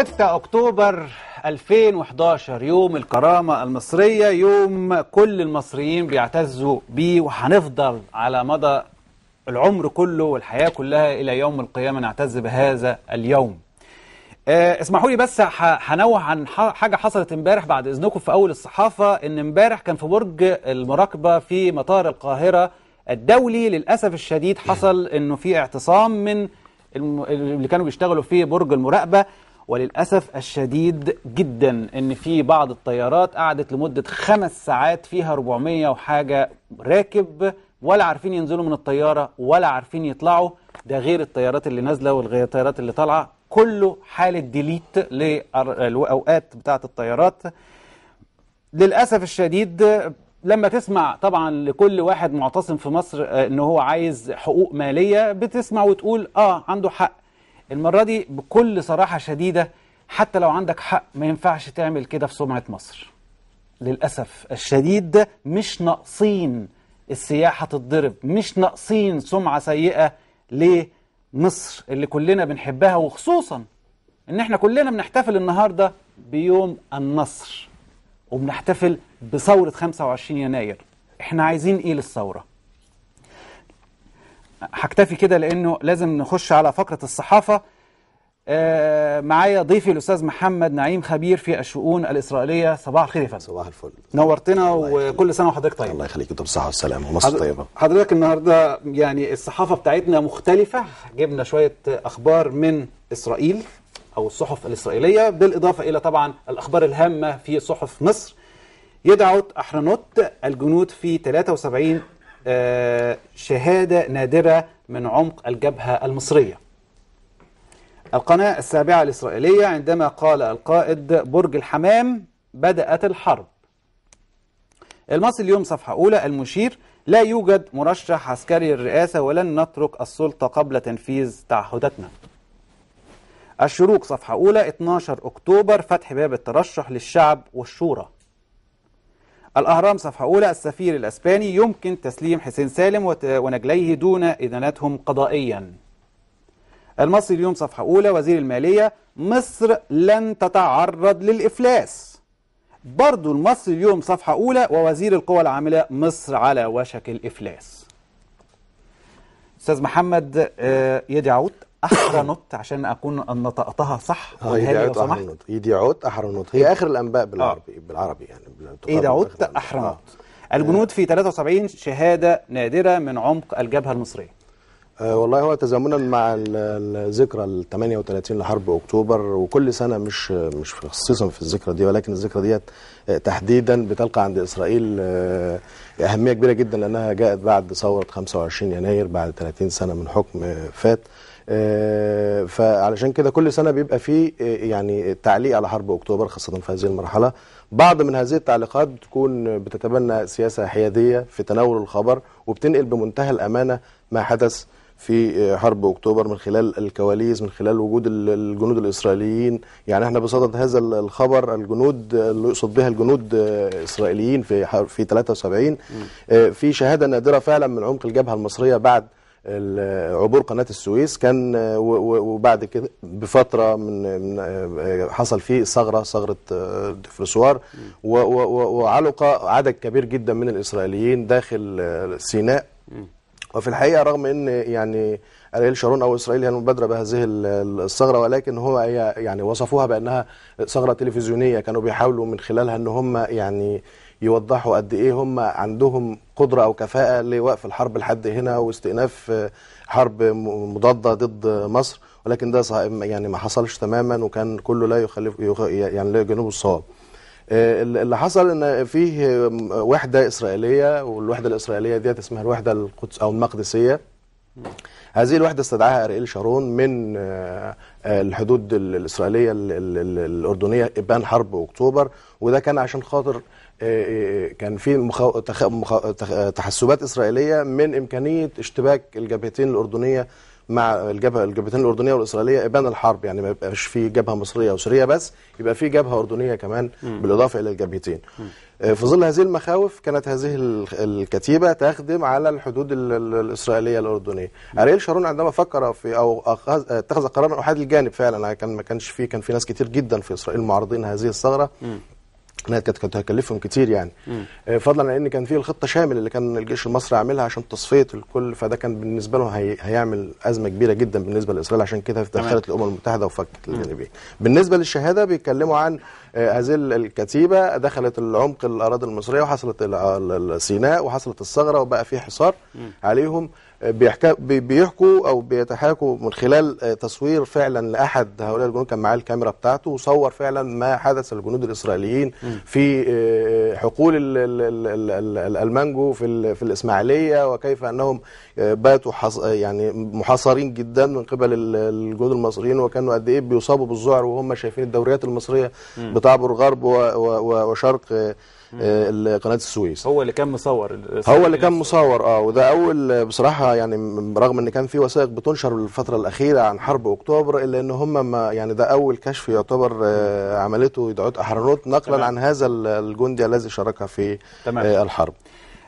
6 أكتوبر 2011 يوم الكرامة المصرية يوم كل المصريين بيعتزوا بيه وهنفضل على مدى العمر كله والحياة كلها إلى يوم القيامة نعتز بهذا اليوم آه، اسمحوا لي بس هنوه عن حاجة حصلت امبارح بعد إذنكم في أول الصحافة إن امبارح كان في برج المراقبة في مطار القاهرة الدولي للأسف الشديد حصل إنه في اعتصام من اللي كانوا بيشتغلوا في برج المراقبة وللأسف الشديد جدا ان في بعض الطيارات قعدت لمدة خمس ساعات فيها 400 وحاجة راكب ولا عارفين ينزلوا من الطيارة ولا عارفين يطلعوا ده غير الطيارات اللي نازلة والغير الطيارات اللي طالعة كله حالة ديليت للأوقات بتاعة الطيارات للأسف الشديد لما تسمع طبعا لكل واحد معتصم في مصر آه، ان هو عايز حقوق مالية بتسمع وتقول اه عنده حق المرة دي بكل صراحة شديدة حتى لو عندك حق ما ينفعش تعمل كده في سمعة مصر للأسف الشديد ده مش ناقصين السياحة تتضرب مش ناقصين سمعة سيئة لمصر اللي كلنا بنحبها وخصوصا ان احنا كلنا بنحتفل النهاردة بيوم النصر وبنحتفل بثورة 25 يناير احنا عايزين ايه للثورة هكتفي كده لأنه لازم نخش على فقرة الصحافة آه، معايا ضيفي الأستاذ محمد نعيم خبير في الشؤون الإسرائيلية صباح الخير يا فندم صباح الفل نورتنا وكل سنة وحضرتك طيب الله يخليك أنت بالصحة والسلامة ومصر حضر... طيبة حضرتك النهاردة يعني الصحافة بتاعتنا مختلفة جبنا شوية أخبار من إسرائيل أو الصحف الإسرائيلية بالإضافة إلى طبعا الأخبار الهامة في صحف مصر يدعوت أحرنوت الجنود في 73 شهادة نادرة من عمق الجبهة المصرية القناة السابعة الإسرائيلية عندما قال القائد برج الحمام بدأت الحرب المصري اليوم صفحة أولى المشير لا يوجد مرشح عسكري للرئاسة ولن نترك السلطة قبل تنفيذ تعهداتنا الشروق صفحة أولى 12 أكتوبر فتح باب الترشح للشعب والشورى الأهرام صفحة أولى السفير الأسباني يمكن تسليم حسين سالم ونجليه دون إدانتهم قضائيا المصري اليوم صفحة أولى وزير المالية مصر لن تتعرض للإفلاس برضو المصري اليوم صفحة أولى ووزير القوى العاملة مصر على وشك الإفلاس أستاذ محمد آه، يدعوت احرنوت عشان اكون ان نطقتها صح اه ايدي احرنوت احرى احرنوت هي اخر الانباء بالعربي آه. بالعربي يعني يدعوت احرنوت آه. الجنود آه. في 73 شهاده نادره من عمق الجبهه المصريه أه والله هو تزامنا مع الذكرى ال 38 لحرب اكتوبر وكل سنه مش مش خصيصا في الذكرى دي ولكن الذكرى ديت تحديدا بتلقى عند اسرائيل أه اهميه كبيره جدا لانها جاءت بعد ثوره 25 يناير بعد 30 سنه من حكم آه، فات آه، فعلشان كده كل سنه بيبقى فيه آه، يعني تعليق على حرب اكتوبر خاصه في هذه المرحله بعض من هذه التعليقات بتكون بتتبنى سياسه حياديه في تناول الخبر وبتنقل بمنتهى الامانه ما حدث في آه، حرب اكتوبر من خلال الكواليس من خلال وجود الجنود الاسرائيليين يعني احنا بصدد هذا الخبر الجنود اللي يقصد بها الجنود الاسرائيليين آه، في في 73 آه، في شهاده نادره فعلا من عمق الجبهه المصريه بعد عبور قناة السويس كان وبعد كده بفترة من حصل فيه ثغرة ثغرة دفرسوار وعلق عدد كبير جدا من الإسرائيليين داخل سيناء وفي الحقيقه رغم ان يعني اريل شارون او اسرائيل هي المبادره بهذه الثغره ولكن هو يعني وصفوها بانها ثغره تلفزيونيه كانوا بيحاولوا من خلالها ان هم يعني يوضحوا قد ايه هم عندهم قدره او كفاءه لوقف الحرب لحد هنا واستئناف حرب مضاده ضد مصر ولكن ده يعني ما حصلش تماما وكان كله لا يخالف يعني لا يجنبه الصواب آه، اللي حصل ان فيه وحده اسرائيليه والوحده الاسرائيليه ديت اسمها الوحده القدس او المقدسيه هذه الوحده استدعاها اريل شارون من آه، آه، الحدود الاسرائيليه الاردنيه ابان حرب اكتوبر وده كان عشان خاطر كان في تحسبات اسرائيليه من امكانيه اشتباك الجبهتين الاردنيه مع الجبهه الجبهتين الاردنيه والاسرائيليه ابان الحرب يعني ما يبقاش في جبهه مصريه وسوريه بس يبقى في جبهه اردنيه كمان م. بالاضافه الى الجبهتين م. آه، في ظل هذه المخاوف كانت هذه الكتيبه تخدم على الحدود الاسرائيليه الاردنيه اريل شارون عندما فكر في او اتخذ قرارا احادي الجانب فعلا كان ما كانش فيه كان في ناس كتير جدا في اسرائيل معارضين هذه الثغره كانت كانت هتكلفهم كتير يعني آه، فضلا عن ان كان في الخطه شامل اللي كان الجيش المصري عاملها عشان تصفيه الكل فده كان بالنسبه لهم هي هيعمل ازمه كبيره جدا بالنسبه لاسرائيل عشان كده تدخلت الامم المتحده وفكت الجانبين بالنسبه للشهاده بيتكلموا عن آه، هذه الكتيبه دخلت العمق الاراضي المصريه وحصلت سيناء وحصلت الثغره وبقى في حصار عليهم بيحكوا او بيتحاكوا من خلال آه، تصوير فعلا لاحد هؤلاء الجنود كان معاه الكاميرا بتاعته وصور فعلا ما حدث للجنود الاسرائيليين في آه، آه، حقول المانجو في في الاسماعيليه وكيف انهم باتوا يعني محاصرين جدا من قبل الجنود المصريين وكانوا قد ايه بيصابوا بالذعر وهم شايفين الدوريات المصريه بتعبر غرب وشرق آه، قناه السويس هو اللي كان مصور هو اللي كان مصور اه وده اول بصراحه يعني رغم ان كان في وثائق بتنشر الفتره الاخيره عن حرب اكتوبر الا ان هم ما يعني ده اول كشف يعتبر آه، عملته يدعوت احرنوت نقلا تمام. عن هذا الجندي الذي شارك في تمام. آه، الحرب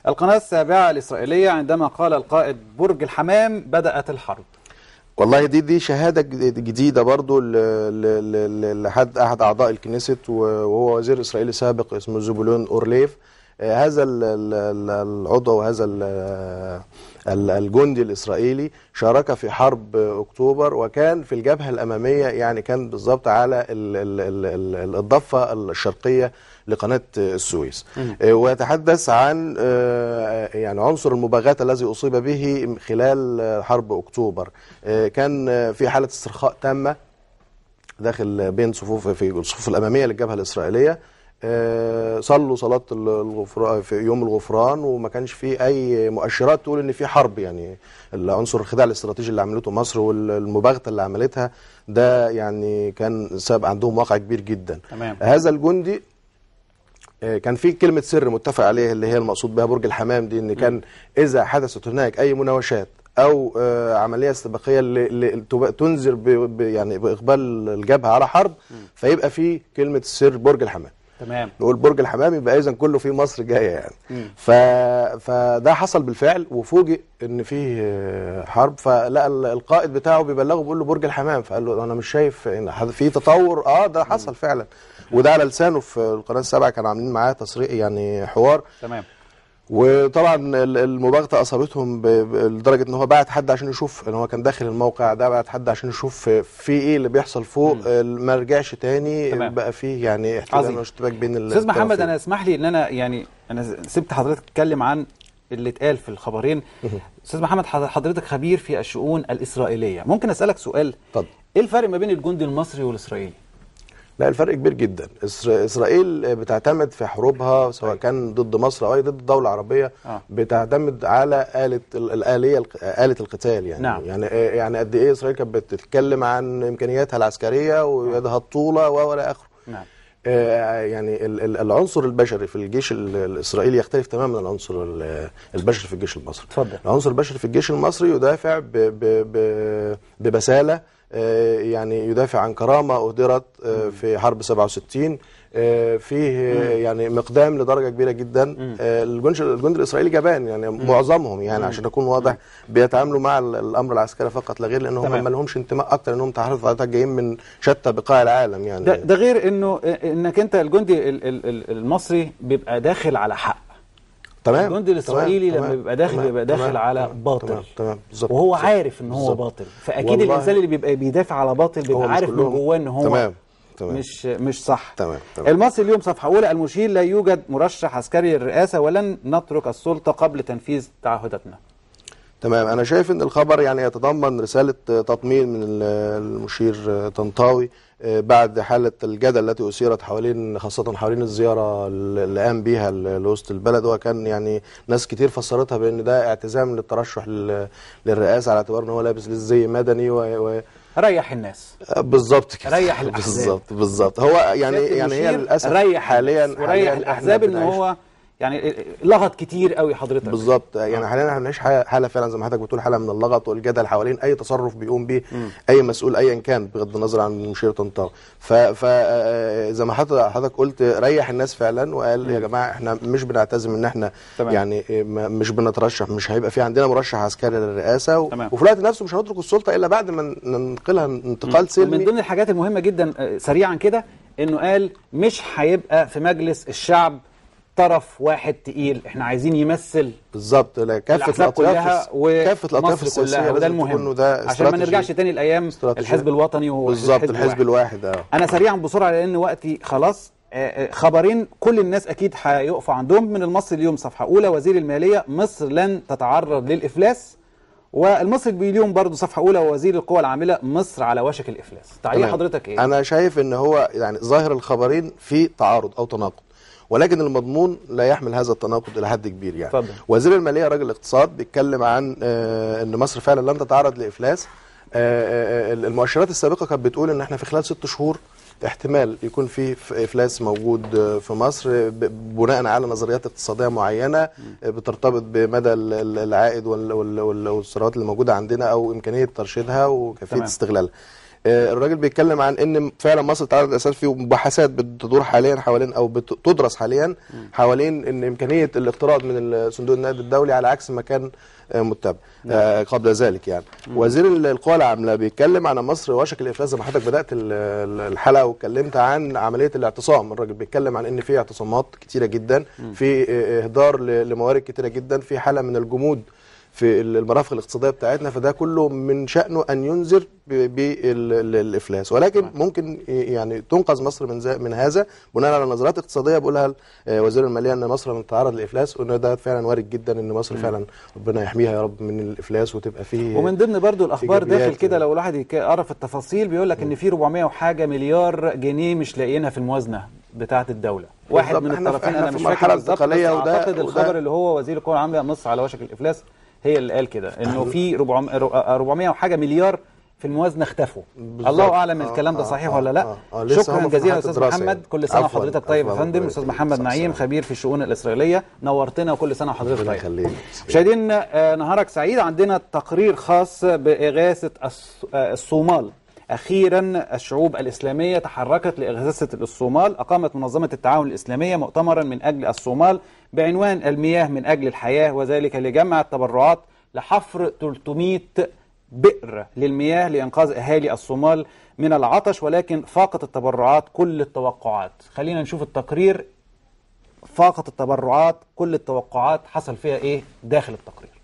القناه السابعه الاسرائيليه عندما قال القائد برج الحمام بدات الحرب والله دي دي شهاده جديده برضو لحد احد اعضاء الكنيست وهو وزير اسرائيلي سابق اسمه زبولون اورليف آه، هذا العضو وهذا الجندي الاسرائيلي شارك في حرب اكتوبر وكان في الجبهه الاماميه يعني كان بالظبط على الضفه الشرقيه لقناة السويس آه، ويتحدث عن آه، يعني عنصر المباغاة الذي أصيب به خلال حرب أكتوبر آه، كان في حالة استرخاء تامة داخل بين صفوف في الصفوف الأمامية للجبهة الإسرائيلية صلوا صلاة الغفران في يوم الغفران وما كانش في أي مؤشرات تقول إن في حرب يعني العنصر الخداع الاستراتيجي اللي عملته مصر والمباغتة اللي عملتها ده يعني كان سبب عندهم واقع كبير جدا تمام. هذا الجندي آه، كان في كلمه سر متفق عليه اللي هي المقصود بها برج الحمام دي ان كان اذا حدثت هناك اي مناوشات او آه، عمليه استباقيه تنذر يعني باقبال الجبهه على حرب فيبقى في كلمه السر برج الحمام تمام نقول برج الحمام يبقى اذا كله في مصر جايه يعني ف... فده حصل بالفعل وفوجئ ان فيه حرب فلقى القائد بتاعه بيبلغه بيقول له برج الحمام فقال له انا مش شايف ان في تطور اه ده حصل فعلا وده على لسانه في القناه السابعه كانوا عاملين معاه تصريح يعني حوار تمام وطبعا المباغته اثرتهم لدرجه ان هو بعت حد عشان يشوف ان هو كان داخل الموقع ده بعت حد عشان يشوف في ايه اللي بيحصل فوق ما رجعش تاني تمام. بقى فيه يعني احتمال اشتباك بين استاذ محمد انا اسمح لي ان انا يعني انا سبت حضرتك تتكلم عن اللي اتقال في الخبرين استاذ محمد حضرتك خبير في الشؤون الاسرائيليه ممكن اسالك سؤال اتفضل ايه الفرق ما بين الجندي المصري والاسرائيلي لا الفرق كبير جدا اسرائيل بتعتمد في حروبها سواء طيب. كان ضد مصر او ضد الدول العربيه آه. بتعتمد على اله الاليه اله القتال يعني نعم. يعني آه، يعني قد ايه اسرائيل كانت بتتكلم عن امكانياتها العسكريه ويدها نعم. الطوله والى اخره نعم. آه، يعني العنصر البشري في الجيش الاسرائيلي يختلف تماما عن العنصر البشري في الجيش المصري اتفضل العنصر البشري في الجيش المصري يدافع ببساله آه، يعني يدافع عن كرامة أهدرت آه، في حرب 67 آه، فيه يعني مقدام لدرجة كبيرة جدا الجند الإسرائيلي جبان يعني معظمهم يعني عشان أكون واضح بيتعاملوا مع الأمر العسكري فقط لا غير ما لهمش انتماء أكتر أنهم تحرف حضرتك جايين من شتى بقاع العالم يعني ده, ده غير أنه أنك أنت الجندي المصري بيبقى داخل على حق تمام الجندي الاسرائيلي لما بيبقى داخل بيبقى داخل على باطل تمام بالظبط وهو عارف ان هو باطل فاكيد الانسان اللي بيبقى بيدافع على باطل بيبقى عارف من جواه ان هو تمام تمام مش مش صح تمام تمام المصري اليوم صفحه اولى المشير لا يوجد مرشح عسكري للرئاسه ولن نترك السلطه قبل تنفيذ تعهداتنا تمام انا شايف ان الخبر يعني يتضمن رساله آه، تطمين من آه، المشير آه، طنطاوي بعد حاله الجدل التي اثيرت حوالين خاصه حوالين الزياره اللي قام بيها لوسط البلد وكان يعني ناس كتير فسرتها بان ده اعتزام للترشح للرئاسه على اعتبار ان هو لابس زي مدني و, و ريح الناس بالظبط كده ريح الاحزاب بالظبط بالظبط هو يعني يعني هي للاسف ريح حاليا وريح الاحزاب ان هو يعني لغط كتير قوي حضرتك بالظبط يعني آه. حاليا احنا بنعيش حاله فعلا زي ما حضرتك بتقول حاله من اللغط والجدل حوالين اي تصرف بيقوم به اي مسؤول ايا كان بغض النظر عن مشير طنطاوي ف آه، آه، زي ما حضرتك قلت ريح الناس فعلا وقال يا جماعه احنا مش بنعتزم ان احنا تمام. يعني مش بنترشح مش هيبقى في عندنا مرشح عسكري للرئاسه و... وفي الوقت نفسه مش هنترك السلطه الا بعد ما ننقلها انتقال سلمي من ضمن الحاجات المهمه جدا سريعا كده انه قال مش هيبقى في مجلس الشعب طرف واحد تقيل احنا عايزين يمثل بالظبط كافه الاطراف كافه وكافه الاطراف السياسيه وده المهم ده عشان ما نرجعش تاني لايام الحزب الوطني بالظبط الحزب الواحد اه انا سريعا بسرعه لان وقتي خلاص آه، آه، خبرين كل الناس اكيد هيقفوا عندهم من المصري اليوم صفحه اولى وزير الماليه مصر لن تتعرض للافلاس والمصري اليوم برضه صفحه اولى وزير القوى العامله مصر على وشك الافلاس تعليق حضرتك ايه انا شايف ان هو يعني ظاهر الخبرين في تعارض او تناقض ولكن المضمون لا يحمل هذا التناقض الى حد كبير يعني طبعا. وزير الماليه راجل الاقتصاد بيتكلم عن آه، ان مصر فعلا لن تتعرض لافلاس آه، آه، المؤشرات السابقه كانت بتقول ان احنا في خلال ست شهور احتمال يكون في افلاس موجود في مصر بناء على نظريات اقتصاديه معينه بترتبط بمدى العائد والثروات اللي موجوده عندنا او امكانيه ترشيدها وكيفيه استغلالها آه، الراجل بيتكلم عن ان فعلا مصر تعرض اساس في مباحثات بتدور حاليا حوالين او بتدرس حاليا حوالين ان امكانيه الاقتراض من صندوق النقد الدولي على عكس ما كان آه، متبع آه، قبل ذلك يعني وزير القوى العامله بيتكلم عن مصر وشك الافلاس زي ما حضرتك بدات الحلقه واتكلمت عن عمليه الاعتصام الراجل بيتكلم عن ان في اعتصامات كتيره جدا في اهدار لموارد كتيره جدا في حاله من الجمود في المرافق الاقتصاديه بتاعتنا فده كله من شانه ان ينذر بالافلاس ولكن نعم. ممكن يعني تنقذ مصر من من هذا بناء على نظرات اقتصاديه بيقولها آه، وزير الماليه ان مصر تتعرض للافلاس وان ده فعلا وارد جدا ان مصر فعلا ربنا يحميها يا رب من الافلاس وتبقى فيه ومن ضمن برضو الاخبار داخل كده لو الواحد يعرف التفاصيل بيقول لك ان في 400 وحاجه مليار جنيه مش لاقيينها في الموازنه بتاعه الدوله واحد من الطرفين انا مش فاكر بالظبط اعتقد وده الخبر اللي هو وزير القوى العامله مصر على وشك الافلاس هي اللي قال كده انه في 400 وحاجه مليار في الموازنه اختفوا بالزبط. الله اعلم آه الكلام ده آه، صحيح آه ولا لا آه آه شكرا جزيلا استاذ محمد كل سنه وحضرتك طيب يا فندم استاذ محمد نعيم خبير في الشؤون الاسرائيليه نورتنا وكل سنه وحضرتك طيب مشاهدين آه، نهارك سعيد عندنا تقرير خاص باغاثه آه، الصومال أخيرا الشعوب الإسلامية تحركت لإغاثة الصومال أقامت منظمة التعاون الإسلامية مؤتمرا من أجل الصومال بعنوان المياه من أجل الحياة وذلك لجمع التبرعات لحفر 300 بئر للمياه لإنقاذ أهالي الصومال من العطش ولكن فاقت التبرعات كل التوقعات خلينا نشوف التقرير فاقت التبرعات كل التوقعات حصل فيها إيه داخل التقرير